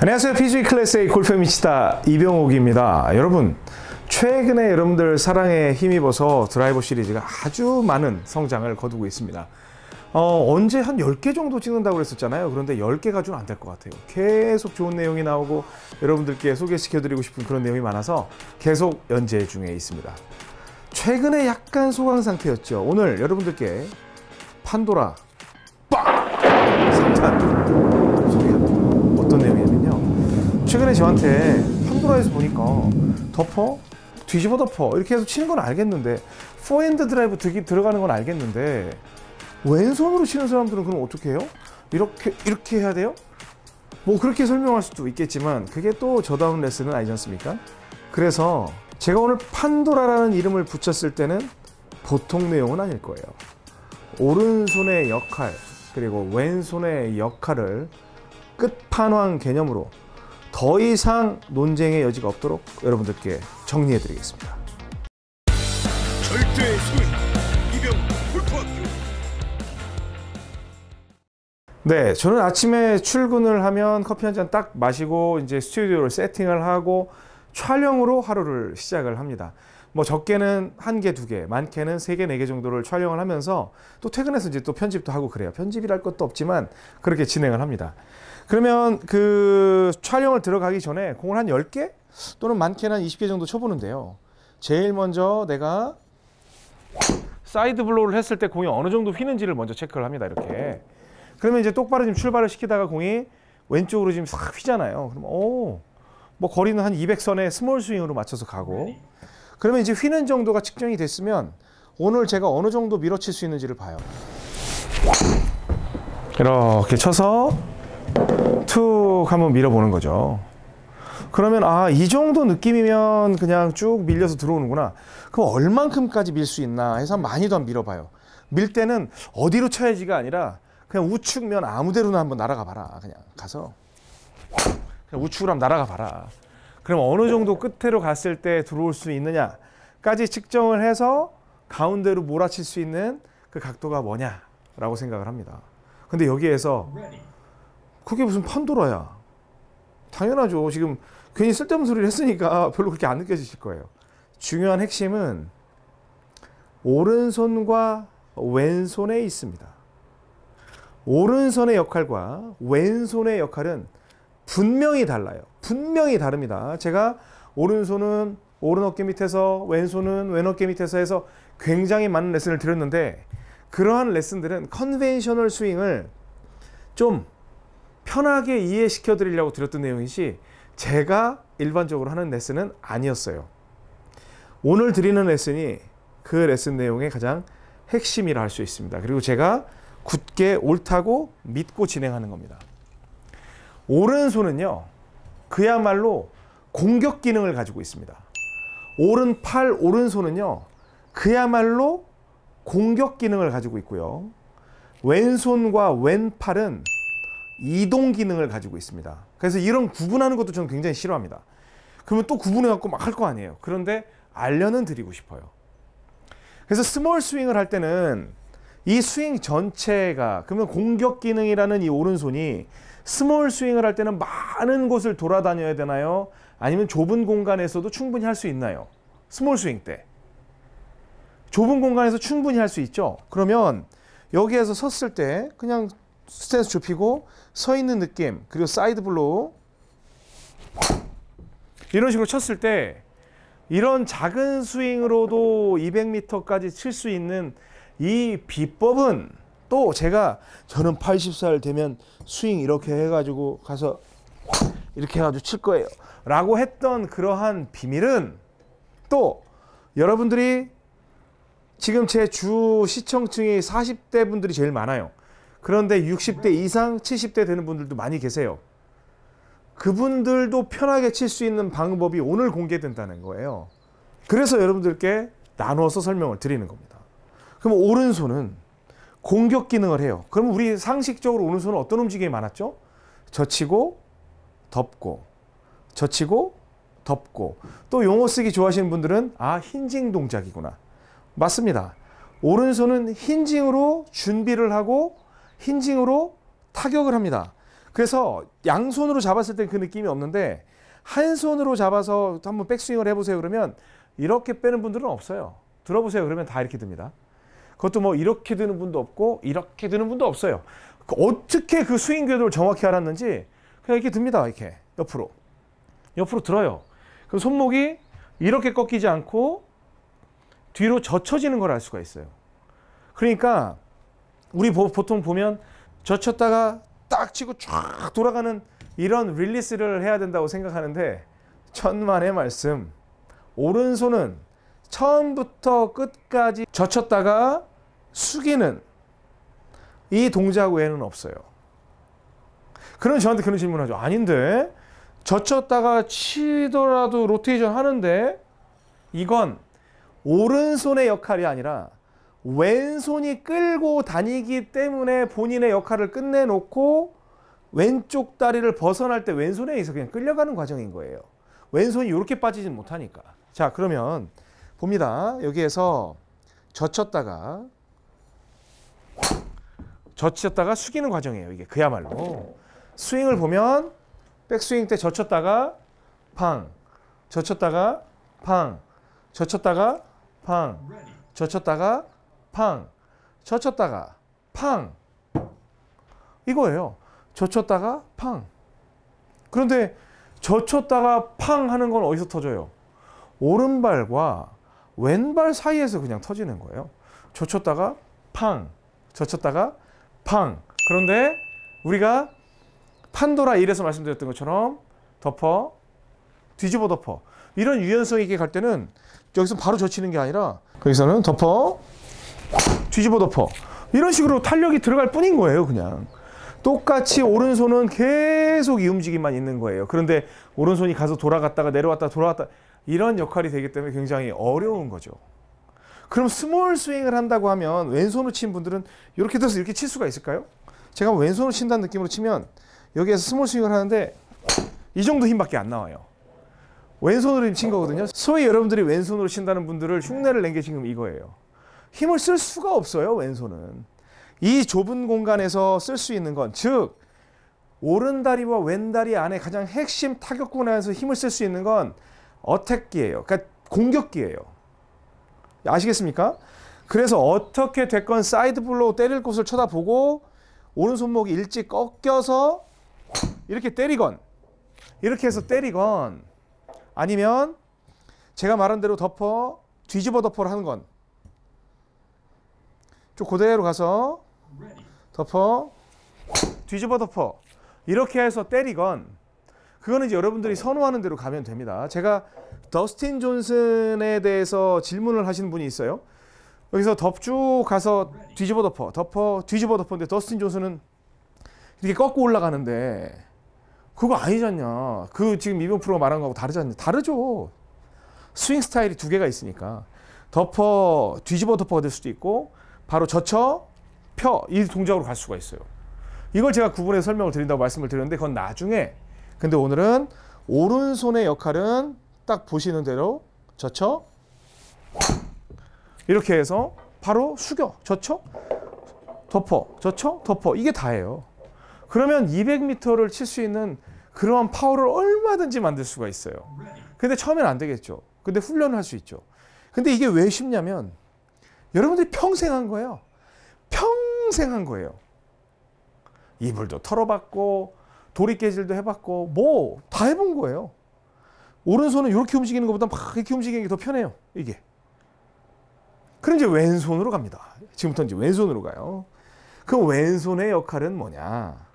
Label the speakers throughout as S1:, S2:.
S1: 안녕하세요. PG 클래스의 골프 미치다 이병옥입니다. 여러분, 최근에 여러분들 사랑에 힘입어서 드라이버 시리즈가 아주 많은 성장을 거두고 있습니다. 어, 언제 한 10개 정도 찍는다고 그랬었잖아요. 그런데 10개가 좀 안 될 것 같아요. 계속 좋은 내용이 나오고 여러분들께 소개시켜드리고 싶은 그런 내용이 많아서 계속 연재 중에 있습니다. 최근에 약간 소강 상태였죠. 오늘 여러분들께 판도라 빵! 3탄 최근에 저한테 캄브라에서 보니까 덮어 뒤집어 덮어 이렇게 해서 치는 건 알겠는데 포핸드 드라이브 득이 들어가는 건 알겠는데 왼손으로 치는 사람들은 그럼 어떻게 해요? 이렇게 이렇게 해야 돼요? 뭐 그렇게 설명할 수도 있겠지만 그게 또 저다운 레슨은 아니지 않습니까? 그래서 제가 오늘 판도라라는 이름을 붙였을 때는 보통 내용은 아닐 거예요. 오른손의 역할 그리고 왼손의 역할을 끝판왕 개념으로 더 이상 논쟁의 여지가 없도록 여러분들께 정리해 드리겠습니다. 절대 네, 저는 아침에 출근을 하면 커피 한 잔 딱 마시고 이제 스튜디오를 세팅을 하고 촬영으로 하루를 시작을 합니다. 뭐 적게는 한 개, 두 개, 많게는 세 개, 네 개 정도를 촬영을 하면서 또 퇴근해서 이제 또 편집도 하고 그래요. 편집이랄 것도 없지만 그렇게 진행을 합니다. 그러면 그 촬영을 들어가기 전에 공을 한 10개 또는 많게는 한 20개 정도 쳐보는데요. 제일 먼저 내가 사이드 블로우를 했을 때 공이 어느 정도 휘는지를 먼저 체크를 합니다. 이렇게. 그러면 이제 똑바로 지금 출발을 시키다가 공이 왼쪽으로 지금 싹 휘잖아요. 그럼 오, 뭐 거리는 한 200선에 스몰 스윙으로 맞춰서 가고. 그러면 이제 휘는 정도가 측정이 됐으면 오늘 제가 어느 정도 밀어칠 수 있는지를 봐요. 이렇게 쳐서 툭 한번 밀어보는 거죠. 그러면 아이 정도 느낌이면 그냥 쭉 밀려서 들어오는구나. 그럼 얼만큼까지 밀 수 있나 해서 많이도 한 밀어봐요. 밀 때는 어디로 쳐야지가 아니라 그냥 우측면 아무데로나 한번 날아가 봐라. 그냥 가서 그냥 우측으로 한번 날아가 봐라. 그럼 어느 정도 끝으로 갔을 때 들어올 수 있느냐까지 측정을 해서 가운데로 몰아칠 수 있는 그 각도가 뭐냐라고 생각을 합니다. 근데 여기에서 그게 무슨 판도라야. 당연하죠. 지금 괜히 쓸데없는 소리를 했으니까 별로 그렇게 안 느껴지실 거예요. 중요한 핵심은 오른손과 왼손에 있습니다. 오른손의 역할과 왼손의 역할은 분명히 달라요. 분명히 다릅니다. 제가 오른손은 오른 어깨 밑에서 왼손은 왼 어깨 밑에서 해서 굉장히 많은 레슨을 드렸는데 그러한 레슨들은 컨벤셔널 스윙을 좀 편하게 이해시켜 드리려고 드렸던 내용이지 제가 일반적으로 하는 레슨은 아니었어요. 오늘 드리는 레슨이 그 레슨 내용의 가장 핵심이라 할 수 있습니다. 그리고 제가 굳게 옳다고 믿고 진행하는 겁니다. 오른손은요. 그야말로 공격 기능을 가지고 있습니다. 오른팔 오른손은요. 그야말로 공격 기능을 가지고 있고요. 왼손과 왼팔은 이동 기능을 가지고 있습니다. 그래서 이런 구분하는 것도 저는 굉장히 싫어합니다. 그러면 또 구분해 갖고 막 할 거 아니에요. 그런데 알려는 드리고 싶어요. 그래서 스몰 스윙을 할 때는 이 스윙 전체가 그러면 공격 기능이라는 이 오른손이 스몰 스윙을 할 때는 많은 곳을 돌아다녀야 되나요? 아니면 좁은 공간에서도 충분히 할 수 있나요? 스몰 스윙 때. 좁은 공간에서 충분히 할 수 있죠. 그러면 여기에서 섰을 때 그냥 스탠스 좁히고 서 있는 느낌 그리고 사이드 블로우 이런 식으로 쳤을 때 이런 작은 스윙으로도 200m까지 칠 수 있는 이 비법은 또 제가 저는 80살 되면 스윙 이렇게 해가지고 가서 이렇게 해가지고 칠 거예요 라고 했던 그러한 비밀은 또 여러분들이 지금 제 주 시청층이 40대 분들이 제일 많아요 그런데 60대 이상 70대 되는 분들도 많이 계세요. 그분들도 편하게 칠 수 있는 방법이 오늘 공개된다는 거예요. 그래서 여러분들께 나눠서 설명을 드리는 겁니다. 그럼 오른손은 공격 기능을 해요. 그럼 우리 상식적으로 오른손은 어떤 움직임이 많았죠? 젖히고 덮고 젖히고 덮고 또 용어 쓰기 좋아하시는 분들은 아 힌징 동작이구나. 맞습니다. 오른손은 힌징으로 준비를 하고 힌징으로 타격을 합니다. 그래서 양손으로 잡았을 때 그 느낌이 없는데 한 손으로 잡아서 한번 백스윙을 해보세요. 그러면 이렇게 빼는 분들은 없어요. 들어보세요. 그러면 다 이렇게 듭니다. 그것도 뭐 이렇게 드는 분도 없고 이렇게 드는 분도 없어요. 그 어떻게 그 스윙 궤도를 정확히 알았는지 그냥 이렇게 듭니다. 이렇게 옆으로. 옆으로 들어요. 그 손목이 이렇게 꺾이지 않고 뒤로 젖혀지는 걸 알 수가 있어요. 그러니까 우리 보통 보면 젖혔다가 딱 치고 쫙 돌아가는 이런 릴리스를 해야 된다고 생각하는데 천만의 말씀 오른손은 처음부터 끝까지 젖혔다가 숙이는 이 동작 외에는 없어요. 그럼 저한테 그런 질문하죠. 아닌데 젖혔다가 치더라도 로테이션 하는데 이건 오른손의 역할이 아니라 왼손이 끌고 다니기 때문에 본인의 역할을 끝내놓고 왼쪽 다리를 벗어날 때 왼손에 의해서 그냥 끌려가는 과정인 거예요. 왼손이 이렇게 빠지진 못하니까. 자 그러면 봅니다. 여기에서 젖혔다가 젖혔다가 숙이는 과정이에요. 이게 그야말로. 스윙을 보면 백스윙 때 젖혔다가 팡 젖혔다가 팡 젖혔다가 팡 젖혔다가 팡 젖혔다가 팡 이거예요. 젖혔다가 팡 그런데 젖혔다가 팡 하는 건 어디서 터져요? 오른발과 왼발 사이에서 그냥 터지는 거예요. 젖혔다가 팡 젖혔다가 팡 그런데 우리가 판도라 1에서 말씀드렸던 것처럼 덮어 뒤집어 덮어 이런 유연성 있게 갈 때는 여기서 바로 젖히는 게 아니라 여기서는 덮어 뒤집어 덮어. 이런 식으로 탄력이 들어갈 뿐인 거예요, 그냥. 똑같이 오른손은 계속 이 움직임만 있는 거예요. 그런데 오른손이 가서 돌아갔다가 내려왔다 돌아왔다 이런 역할이 되기 때문에 굉장히 어려운 거죠. 그럼 스몰 스윙을 한다고 하면 왼손으로 친 분들은 이렇게 들서 이렇게 칠 수가 있을까요? 제가 왼손으로 친다는 느낌으로 치면 여기에서 스몰 스윙을 하는데 이 정도 힘밖에 안 나와요. 왼손으로 친 거거든요. 소위 여러분들이 왼손으로 친다는 분들을 흉내를 낸 게 지금 이거예요. 힘을 쓸 수가 없어요, 왼손은. 이 좁은 공간에서 쓸 수 있는 건, 즉, 오른다리와 왼다리 안에 가장 핵심 타격구 안에서 힘을 쓸 수 있는 건 어택기예요. 그러니까 공격기예요. 아시겠습니까? 그래서 어떻게 됐건 사이드 블로우 때릴 곳을 쳐다보고 오른손목이 일찍 꺾여서 이렇게 때리건 이렇게 해서 때리건 아니면 제가 말한 대로 덮어 뒤집어 덮어를 하는 건쭉 그대로 가서 덮어 뒤집어 덮어 이렇게 해서 때리건 그거는 이제 여러분들이 선호하는 대로 가면 됩니다. 제가 더스틴 존슨에 대해서 질문을 하시는 분이 있어요. 여기서 덮쭉 가서 뒤집어 덮어 덮어 뒤집어 덮었는데 더스틴 존슨은 이렇게 꺾고 올라가는데 그거 아니잖냐. 그 지금 이병 프로가 말한 거하고 다르지 않냐. 다르죠. 스윙 스타일이 두 개가 있으니까. 덮어 뒤집어 덮어가 될 수도 있고 바로 젖혀, 펴 이 동작으로 갈 수가 있어요. 이걸 제가 구분해서 설명을 드린다고 말씀을 드렸는데 그건 나중에 근데 오늘은 오른손의 역할은 딱 보시는 대로 젖혀 이렇게 해서 바로 숙여 젖혀 덮어 젖혀 덮어 이게 다예요. 그러면 200m를 칠 수 있는 그러한 파워를 얼마든지 만들 수가 있어요. 근데 처음엔 안 되겠죠. 근데 훈련을 할 수 있죠. 근데 이게 왜 쉽냐면 여러분들이 평생 한 거예요. 평생 한 거예요. 이불도 털어봤고 도리깨질도 해봤고 뭐 다 해본 거예요. 오른손은 이렇게 움직이는 것보다 막 이렇게 움직이는 게 더 편해요. 이게. 그럼 이제 왼손으로 갑니다. 지금부터 이제 왼손으로 가요. 그 왼손의 역할은 뭐냐?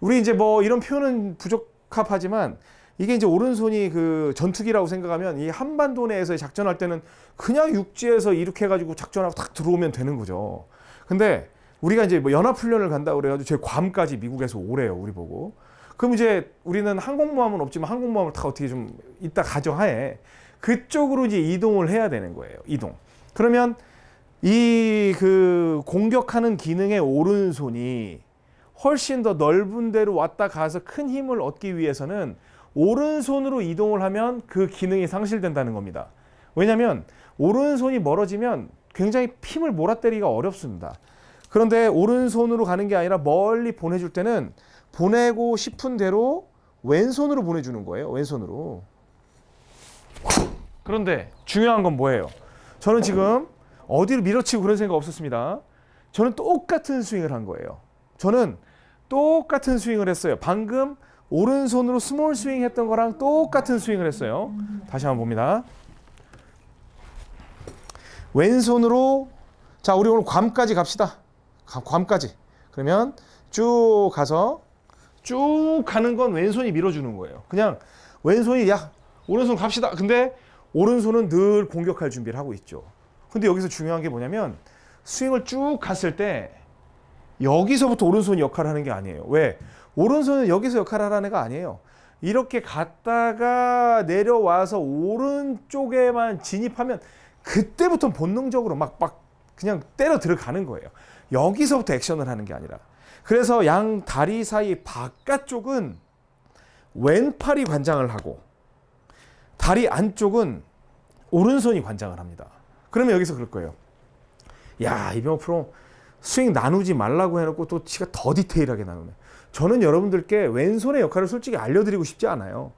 S1: 우리 이제 뭐 이런 표현은 부적합하지만 이게 이제 오른손이 그 전투기라고 생각하면 이 한반도 내에서 작전할 때는 그냥 육지에서 이렇게 해가지고 작전하고 딱 들어오면 되는 거죠. 근데 우리가 이제 뭐 연합훈련을 간다 고 그래가지고 제 괌까지 미국에서 오래요 우리 보고. 그럼 이제 우리는 항공모함은 없지만 항공모함을 다 어떻게 좀 이따 가져하에 그쪽으로 이제 이동을 해야 되는 거예요. 이동. 그러면 이 그 공격하는 기능의 오른손이 훨씬 더 넓은 데로 왔다 가서 큰 힘을 얻기 위해서는 오른손으로 이동을 하면 그 기능이 상실된다는 겁니다. 왜냐하면 오른손이 멀어지면 굉장히 힘을 몰아때리기가 어렵습니다. 그런데 오른손으로 가는 게 아니라 멀리 보내줄 때는 보내고 싶은 대로 왼손으로 보내주는 거예요. 왼손으로. 그런데 중요한 건 뭐예요? 저는 지금 어디로 밀어치고 그런 생각 없었습니다. 저는 똑같은 스윙을 한 거예요. 저는 똑같은 스윙을 했어요. 방금 오른손으로 스몰 스윙 했던 거랑 똑같은 스윙을 했어요. 다시 한번 봅니다. 왼손으로 자 우리 오늘 괌까지 갑시다. 괌까지. 그러면 쭉 가서 쭉 가는 건 왼손이 밀어주는 거예요. 그냥 왼손이 야 오른손 갑시다. 근데 오른손은 늘 공격할 준비를 하고 있죠. 근데 여기서 중요한 게 뭐냐면 스윙을 쭉 갔을 때 여기서부터 오른손이 역할을 하는 게 아니에요. 왜? 오른손은 여기서 역할을 하는 라 애가 아니에요. 이렇게 갔다가 내려와서 오른쪽에만 진입하면 그때부터 본능적으로 막, 막 그냥 때려 들어가는 거예요. 여기서부터 액션을 하는 게 아니라. 그래서 양 다리 사이 바깥쪽은 왼팔이 관장을 하고 다리 안쪽은 오른손이 관장을 합니다. 그러면 여기서 그럴 거예요. 야, 이병호 프로 스윙 나누지 말라고 해놓고 또 치가 더 디테일하게 나누네. 저는 여러분들께 왼손의 역할을 솔직히 알려드리고 싶지 않아요.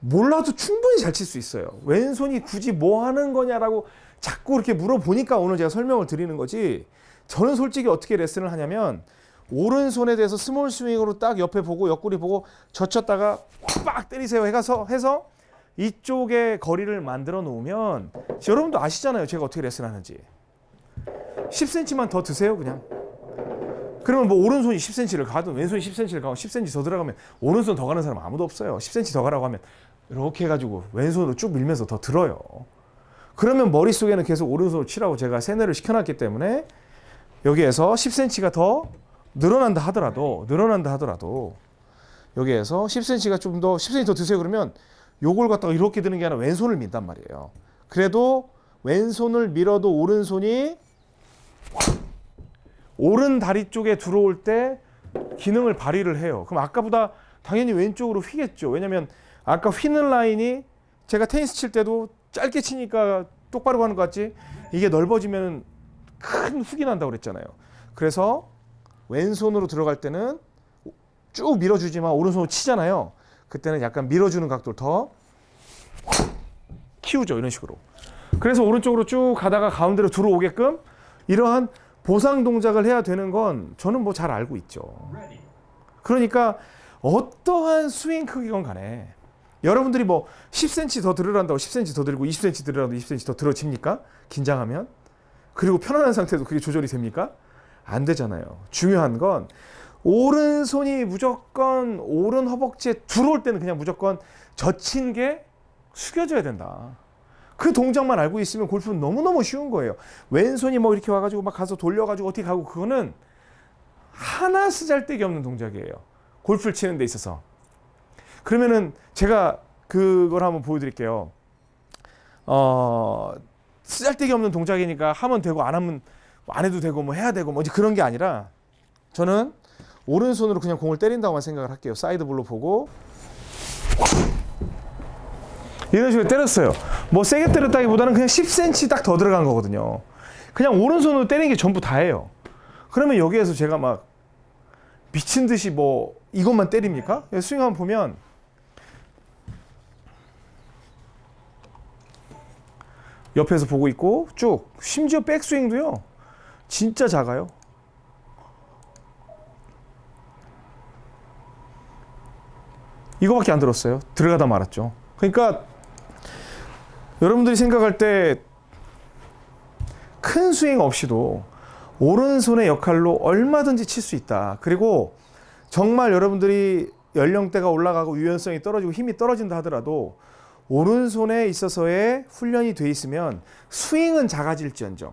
S1: 몰라도 충분히 잘 칠 수 있어요. 왼손이 굳이 뭐 하는 거냐라고 자꾸 이렇게 물어보니까 오늘 제가 설명을 드리는 거지. 저는 솔직히 어떻게 레슨을 하냐면 오른손에 대해서 스몰 스윙으로 딱 옆에 보고 옆구리 보고 젖혔다가 빡 때리세요 해서 해서 이쪽에 거리를 만들어 놓으면 여러분도 아시잖아요 제가 어떻게 레슨하는지 10cm만 더 드세요 그냥 그러면 뭐 오른손이 10cm를 가든 왼손이 10cm를 가고 10cm 더 들어가면 오른손 더 가는 사람 아무도 없어요. 10cm 더 가라고 하면 이렇게 해가지고 왼손으로 쭉 밀면서 더 들어요. 그러면 머릿속에는 계속 오른손으로 치라고 제가 세뇌를 시켜놨기 때문에 여기에서 10cm가 더 늘어난다 하더라도 늘어난다 하더라도 여기에서 10cm가 좀 더 10cm 더 드세요 그러면 요걸 갖다가 이렇게 드는 게 아니라 왼손을 민단 말이에요. 그래도 왼손을 밀어도 오른손이 오른 다리 쪽에 들어올 때 기능을 발휘를 해요. 그럼 아까보다 당연히 왼쪽으로 휘겠죠. 왜냐면 아까 휘는 라인이 제가 테니스 칠 때도 짧게 치니까 똑바로 가는 것 같지 이게 넓어지면 큰 훅이 난다고 그랬잖아요. 그래서 왼손으로 들어갈 때는 쭉 밀어주지만 오른손으로 치잖아요. 그때는 약간 밀어주는 각도를 더 키우죠. 이런 식으로. 그래서 오른쪽으로 쭉 가다가 가운데로 들어오게끔 이러한 보상 동작을 해야 되는 건 저는 뭐 잘 알고 있죠. 그러니까 어떠한 스윙 크기건 간에 여러분들이 뭐 10cm 더 들으란다고 10cm 더 들고 20cm 들으라다고 20cm 더 들어집니까? 긴장하면? 그리고 편안한 상태도 그게 조절이 됩니까? 안 되잖아요. 중요한 건 오른손이 무조건 오른 허벅지에 들어올 때는 그냥 무조건 젖힌 게 숙여져야 된다. 그 동작만 알고 있으면 골프는 너무너무 쉬운 거예요. 왼손이 뭐 이렇게 와가지고 막 가서 돌려가지고 어떻게 가고 그거는 하나 쓰잘데기 없는 동작이에요. 골프를 치는 데 있어서. 그러면은 제가 그걸 한번 보여드릴게요. 어, 쓰잘데기 없는 동작이니까 하면 되고 안 하면 안 해도 되고 뭐 해야 되고 뭐지 그런 게 아니라 저는 오른손으로 그냥 공을 때린다고만 생각을 할게요. 사이드 볼로 보고 이런 식으로 때렸어요. 뭐 세게 때렸다기보다는 그냥 10cm 딱 더 들어간 거거든요. 그냥 오른손으로 때리는 게 전부 다예요. 그러면 여기에서 제가 막 미친 듯이 뭐 이것만 때립니까? 스윙 한번 보면 옆에서 보고 있고 쭉 심지어 백스윙도요 진짜 작아요 이거밖에 안 들었어요 들어가다 말았죠 그러니까 여러분들이 생각할 때 큰 스윙 없이도 오른손의 역할로 얼마든지 칠 수 있다. 그리고 정말 여러분들이 연령대가 올라가고 유연성이 떨어지고 힘이 떨어진다 하더라도 오른손에 있어서의 훈련이 돼 있으면 스윙은 작아질지언정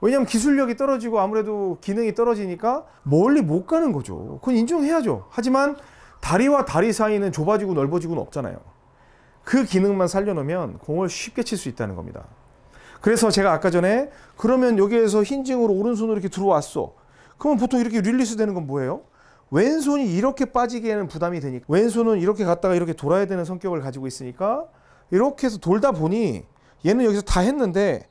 S1: 왜냐하면 기술력이 떨어지고 아무래도 기능이 떨어지니까 멀리 못 가는 거죠. 그건 인정해야죠. 하지만 다리와 다리 사이는 좁아지고 넓어지고는 없잖아요. 그 기능만 살려놓으면 공을 쉽게 칠 수 있다는 겁니다. 그래서 제가 아까 전에 그러면 여기에서 힌징으로 오른손으로 이렇게 들어왔어. 그러면 보통 이렇게 릴리스 되는 건 뭐예요? 왼손이 이렇게 빠지기에는 부담이 되니까 왼손은 이렇게 갔다가 이렇게 돌아야 되는 성격을 가지고 있으니까 이렇게 해서 돌다 보니 얘는 여기서 다 했는데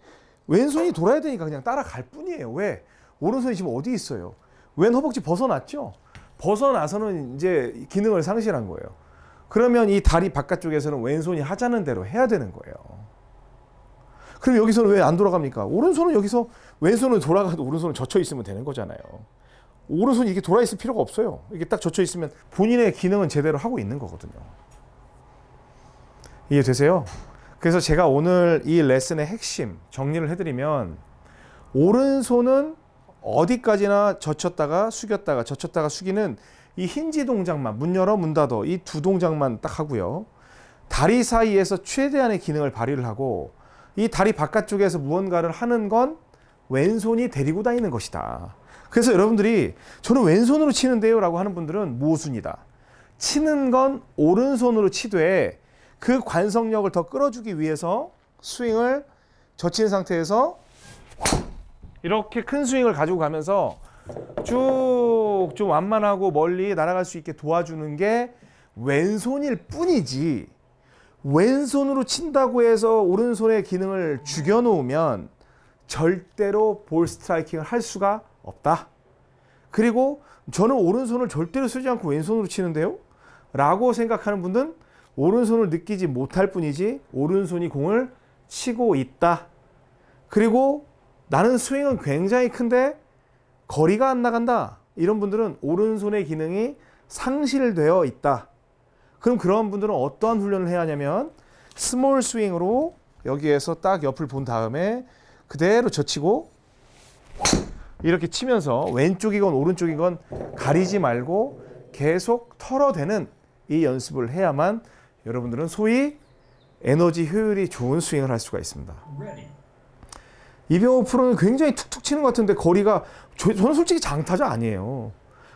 S1: 왼손이 돌아야 되니까 그냥 따라갈 뿐이에요. 왜? 오른손이 지금 어디 있어요? 왼 허벅지 벗어났죠? 벗어나서는 이제 기능을 상실한 거예요. 그러면 이 다리 바깥쪽에서는 왼손이 하자는 대로 해야 되는 거예요. 그럼 여기서는 왜 안 돌아갑니까? 오른손은 여기서 왼손은 돌아가도 오른손은 젖혀 있으면 되는 거잖아요. 오른손이 이게 돌아 있을 필요가 없어요. 이게 딱 젖혀 있으면 본인의 기능은 제대로 하고 있는 거거든요. 이해되세요? 그래서 제가 오늘 이 레슨의 핵심 정리를 해드리면 오른손은 어디까지나 젖혔다가 숙였다가 젖혔다가 숙이는 이 힌지 동작만 문 열어 문 닫어 이 두 동작만 딱 하고요. 다리 사이에서 최대한의 기능을 발휘를 하고 이 다리 바깥쪽에서 무언가를 하는 건 왼손이 데리고 다니는 것이다. 그래서 여러분들이 저는 왼손으로 치는데요 라고 하는 분들은 모순이다. 치는 건 오른손으로 치되 그 관성력을 더 끌어주기 위해서 스윙을 젖힌 상태에서 이렇게 큰 스윙을 가지고 가면서 쭉 꼭좀 완만하고 멀리 날아갈 수 있게 도와주는 게 왼손일 뿐이지 왼손으로 친다고 해서 오른손의 기능을 죽여놓으면 절대로 볼 스트라이킹을 할 수가 없다. 그리고 저는 오른손을 절대로 쓰지 않고 왼손으로 치는데요. 라고 생각하는 분들은 오른손을 느끼지 못할 뿐이지 오른손이 공을 치고 있다. 그리고 나는 스윙은 굉장히 큰데 거리가 안 나간다. 이런 분들은 오른손의 기능이 상실되어 있다. 그럼 그런 분들은 어떠한 훈련을 해야 하냐면 스몰 스윙으로 여기에서 딱 옆을 본 다음에 그대로 젖히고 이렇게 치면서 왼쪽이건 오른쪽이건 가리지 말고 계속 털어대는 이 연습을 해야만 여러분들은 소위 에너지 효율이 좋은 스윙을 할 수가 있습니다. 이병호 프로는 굉장히 툭툭 치는 것 같은데 거리가 저, 는 솔직히 장타자 아니에요.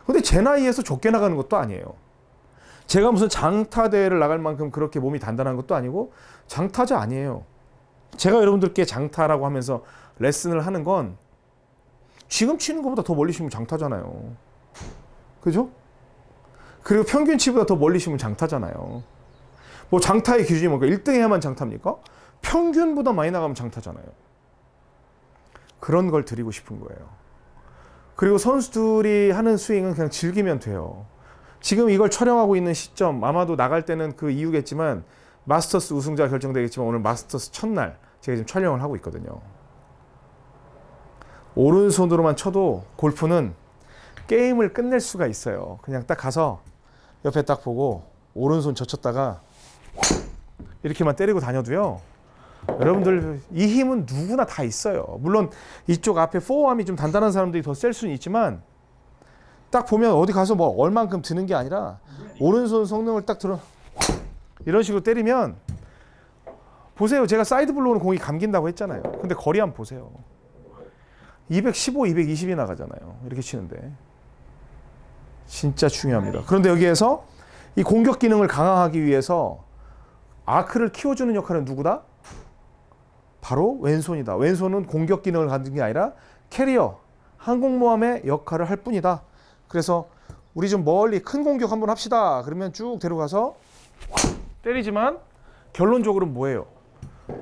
S1: 근데 제 나이에서 좁게 나가는 것도 아니에요. 제가 무슨 장타대회를 나갈 만큼 그렇게 몸이 단단한 것도 아니고 장타자 아니에요. 제가 여러분들께 장타라고 하면서 레슨을 하는 건 지금 치는 것보다 더 멀리 치면 장타잖아요. 그죠? 그리고 평균치보다 더 멀리 치면 장타잖아요. 뭐 장타의 기준이 뭔가 1등 해야만 장타입니까? 평균보다 많이 나가면 장타잖아요. 그런 걸 드리고 싶은 거예요. 그리고 선수들이 하는 스윙은 그냥 즐기면 돼요. 지금 이걸 촬영하고 있는 시점 아마도 나갈 때는 그 이유겠지만 마스터스 우승자 가 결정되겠지만 오늘 마스터스 첫날 제가 지금 촬영을 하고 있거든요. 오른손으로만 쳐도 골프는 게임을 끝낼 수가 있어요. 그냥 딱 가서 옆에 딱 보고 오른손 젖혔다가 이렇게만 때리고 다녀도요. 여러분들 이 힘은 누구나 다 있어요. 물론 이쪽 앞에 포함이 좀 단단한 사람들이 더 셀 수는 있지만 딱 보면 어디 가서 뭐 얼만큼 드는 게 아니라 오른손 성능을 딱 들어 이런 식으로 때리면 보세요. 제가 사이드 블로우는 공이 감긴다고 했잖아요. 근데 거리 한번 보세요. 215, 220이 나가잖아요. 이렇게 치는데. 진짜 중요합니다. 그런데 여기에서 이 공격 기능을 강화하기 위해서 아크를 키워주는 역할은 누구다? 바로 왼손이다. 왼손은 공격 기능을 가진 게 아니라 캐리어, 항공모함의 역할을 할 뿐이다. 그래서 우리 좀 멀리 큰 공격 한번 합시다. 그러면 쭉 데려가서 때리지만 결론적으로 뭐예요?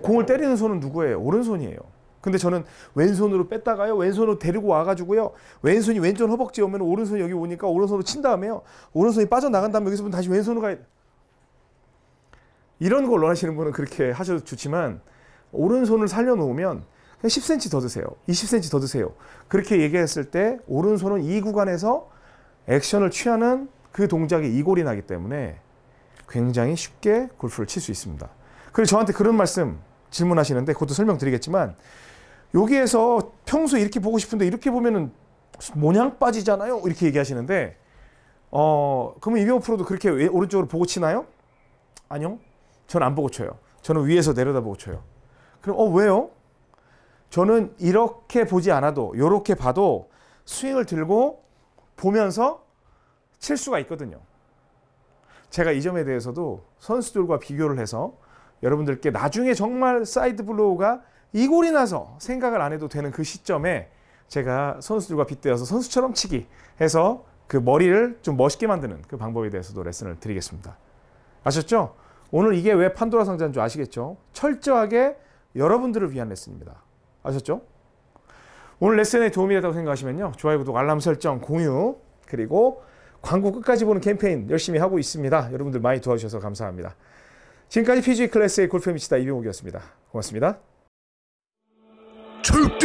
S1: 공을 때리는 손은 누구예요? 오른손이에요. 근데 저는 왼손으로 뺐다가요. 왼손으로 데리고 와가지고요. 왼손이 왼쪽 허벅지 오면 오른손이 여기 오니까 오른손으로 친 다음에요. 오른손이 빠져나간 다음에 여기서 다시 왼손으로 가야 돼. 이런 걸 원하시는 분은 그렇게 하셔도 좋지만 오른손을 살려놓으면 10cm 더 드세요. 20cm 더 드세요. 그렇게 얘기했을 때 오른손은 이 구간에서 액션을 취하는 그 동작이 이골이 나기 때문에 굉장히 쉽게 골프를 칠 수 있습니다. 그리고 저한테 그런 말씀 질문하시는데 그것도 설명드리겠지만 여기에서 평소에 이렇게 보고 싶은데 이렇게 보면은 모양 빠지잖아요. 이렇게 얘기하시는데 어 그러면 이병호 프로도 그렇게 오른쪽으로 보고 치나요? 아니요. 저는 안 보고 쳐요. 저는 위에서 내려다보고 쳐요. 그럼 어 왜요? 저는 이렇게 보지 않아도 이렇게 봐도 스윙을 들고 보면서 칠 수가 있거든요. 제가 이 점에 대해서도 선수들과 비교를 해서 여러분들께 나중에 정말 사이드 블로우가 이골이 나서 생각을 안 해도 되는 그 시점에 제가 선수들과 빗대어서 선수처럼 치기 해서 그 머리를 좀 멋있게 만드는 그 방법에 대해서도 레슨을 드리겠습니다. 아셨죠? 오늘 이게 왜 판도라 상자인 줄 아시겠죠? 철저하게 여러분들을 위한 레슨입니다. 아셨죠? 오늘 레슨에 도움이 됐다고 생각하시면요. 좋아요, 구독, 알람 설정, 공유, 그리고 광고 끝까지 보는 캠페인 열심히 하고 있습니다. 여러분들 많이 도와주셔서 감사합니다. 지금까지 PG 클래스의 골프 미치다 이병욱이었습니다. 고맙습니다. 출!